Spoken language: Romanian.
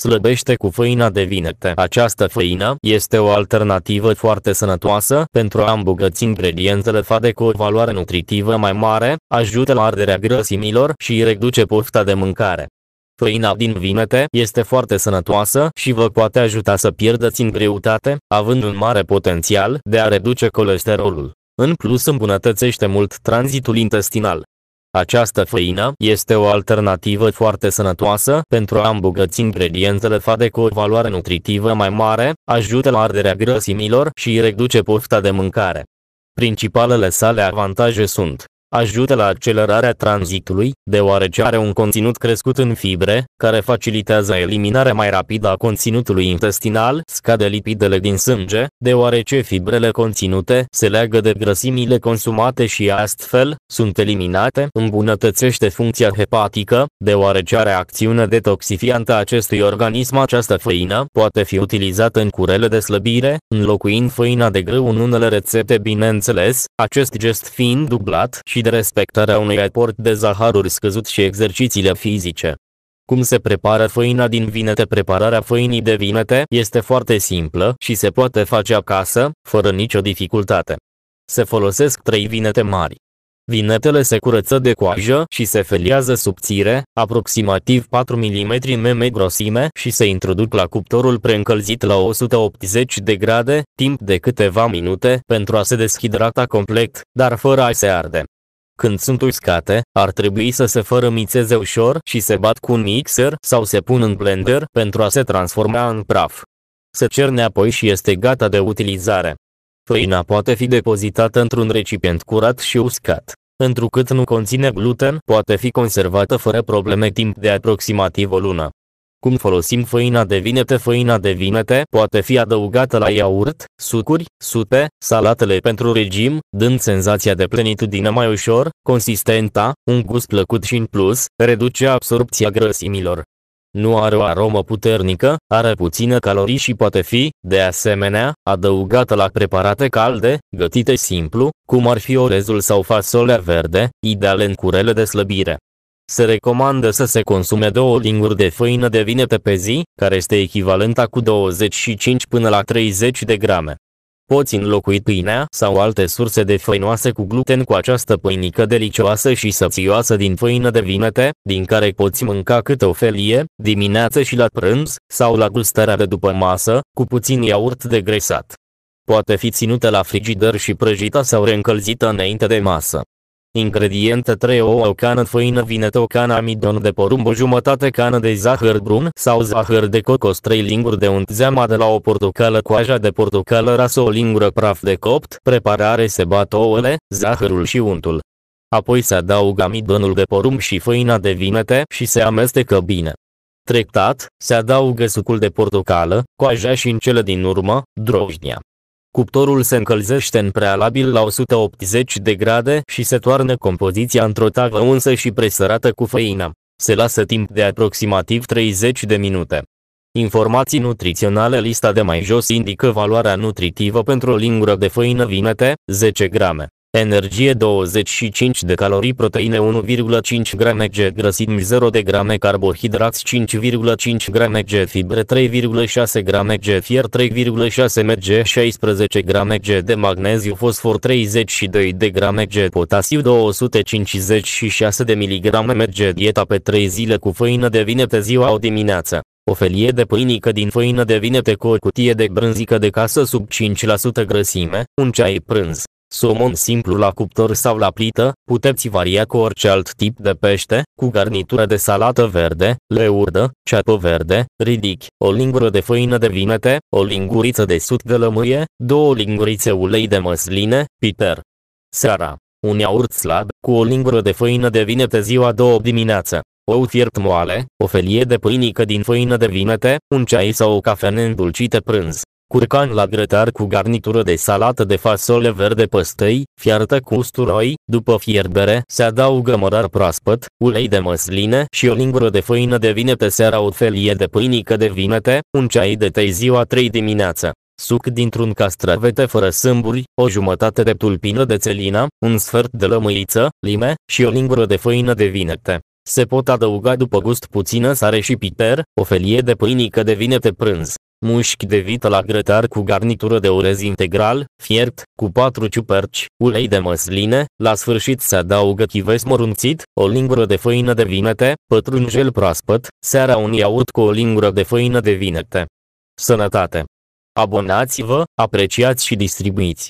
slăbește cu făina de vinete. Această făină este o alternativă foarte sănătoasă pentru a îmbogăți ingredientele fade cu o valoare nutritivă mai mare, ajută la arderea grăsimilor și reduce pofta de mâncare. Făina din vinete este foarte sănătoasă și vă poate ajuta să pierdeți în greutate, având un mare potențial de a reduce colesterolul. În plus îmbunătățește mult tranzitul intestinal. Această făină este o alternativă foarte sănătoasă pentru a îmbogăți ingredientele fade cu o valoare nutritivă mai mare, ajută la arderea grăsimilor și reduce pofta de mâncare. Principalele sale avantaje sunt ajută la accelerarea tranzitului, deoarece are un conținut crescut în fibre, care facilitează eliminarea mai rapidă a conținutului intestinal, scade lipidele din sânge, deoarece fibrele conținute se leagă de grăsimile consumate și astfel sunt eliminate, îmbunătățește funcția hepatică, deoarece are acțiune detoxifiantă a acestui organism. Această făină poate fi utilizată în curele de slăbire, înlocuind făina de grâu în unele rețete bineînțeles, acest gest fiind dublat și și de respectarea unui aport de zaharuri scăzut și exercițiile fizice. Cum se prepară făina din vinete? Prepararea făinii de vinete este foarte simplă și se poate face acasă, fără nicio dificultate. Se folosesc trei vinete mari. Vinetele se curăță de coajă și se feliază subțire, aproximativ 4 mm mm grosime și se introduc la cuptorul preîncălzit la 180 de grade, timp de câteva minute, pentru a se deshidrata complet, dar fără a se arde. Când sunt uscate, ar trebui să se fărămițeze ușor și se bat cu un mixer sau se pun în blender pentru a se transforma în praf. Se cerne apoi și este gata de utilizare. Făina poate fi depozitată într-un recipient curat și uscat. Întrucât nu conține gluten, poate fi conservată fără probleme timp de aproximativ o lună. Cum folosim făina de vinete Făina de vinete poate fi adăugată la iaurt, sucuri, supe, salatele pentru regim, dând senzația de plenitudine mai ușor, consistenta, un gust plăcut și în plus, reduce absorpția grăsimilor. Nu are o aromă puternică, are puține calorii și poate fi, de asemenea, adăugată la preparate calde, gătite simplu, cum ar fi orezul sau fasolea verde, ideal în curele de slăbire. Se recomandă să se consume două linguri de făină de vinete pe zi, care este echivalenta cu 25 până la 30 de grame. Poți înlocui pâinea sau alte surse de făinoase cu gluten cu această pâinică delicioasă și sățioasă din făină de vinete, din care poți mânca câte o felie, dimineață și la prânz, sau la gustarea de după masă, cu puțin iaurt de gresat. Poate fi ținută la frigider și prăjită sau reîncălzită înainte de masă. Ingrediente 3 ouă o cană făină vinete o cană amidon de porumb o jumătate cană de zahăr brun sau zahăr de cocos 3 linguri de unt zeama de la o portocală coaja de portocală rasă o lingură praf de copt preparare se bat ouăle, zahărul și untul. Apoi se adaugă amidonul de porumb și făina de vinete și se amestecă bine. Treptat, se adaugă sucul de portocală, coaja și în cele din urmă, drojdia. Cuptorul se încălzește în prealabil la 180 de grade și se toarnă compoziția într-o tavă unsă și presărată cu făină. Se lasă timp de aproximativ 30 de minute. Informații nutriționale Lista de mai jos indică valoarea nutritivă pentru o lingură de făină vinete, 10 grame energie 25 de calorii, proteine 1,5 grame G grăsimi 0 de grame carbohidrați 5,5 grame G fibre 3,6 grame G fier 3,6 mg 16 grame G de magneziu fosfor 32 de grame G potasiu 256 de miligrame mg dieta pe 3 zile cu făină devine pe ziua o dimineață. O felie de pâinică din făină de vinete cu o cutie de brânzică de casă sub 5% grăsime, un ceai prânz somon simplu la cuptor sau la plită, puteți varia cu orice alt tip de pește, cu garnitură de salată verde, leurdă, ceapă verde, ridic, o lingură de făină de vinete, o linguriță de sut de lămâie, două lingurițe ulei de măsline, piper. Seara. Un iaurt slab, cu o lingură de făină de vinete ziua 2 dimineață ou fiert moale, o felie de pâinică din făină de vinete, un ceai sau o cafea îndulcită prânz curcan la grătar cu garnitură de salată de fasole verde păstăi, fiartă cu usturoi, după fierbere se adaugă mărar proaspăt, ulei de măsline și o lingură de făină de vinete seara o felie de pâinică de vinete, un ceai de tei ziua 3 dimineața. suc dintr-un castravete fără sâmburi, o jumătate de tulpină de țelina, un sfert de lămâiță, lime și o lingură de făină de vinete. Se pot adăuga după gust puțină sare și piper, o felie de pâinică de vinete prânz mușchi de vită la grătar cu garnitură de orez integral, fiert, cu patru ciuperci, ulei de măsline, la sfârșit se adaugă chives mărunțit, o lingură de făină de vinete, pătrunjel proaspăt, seara un iaurt cu o lingură de făină de vinete. Sănătate! Abonați-vă, apreciați și distribuiți!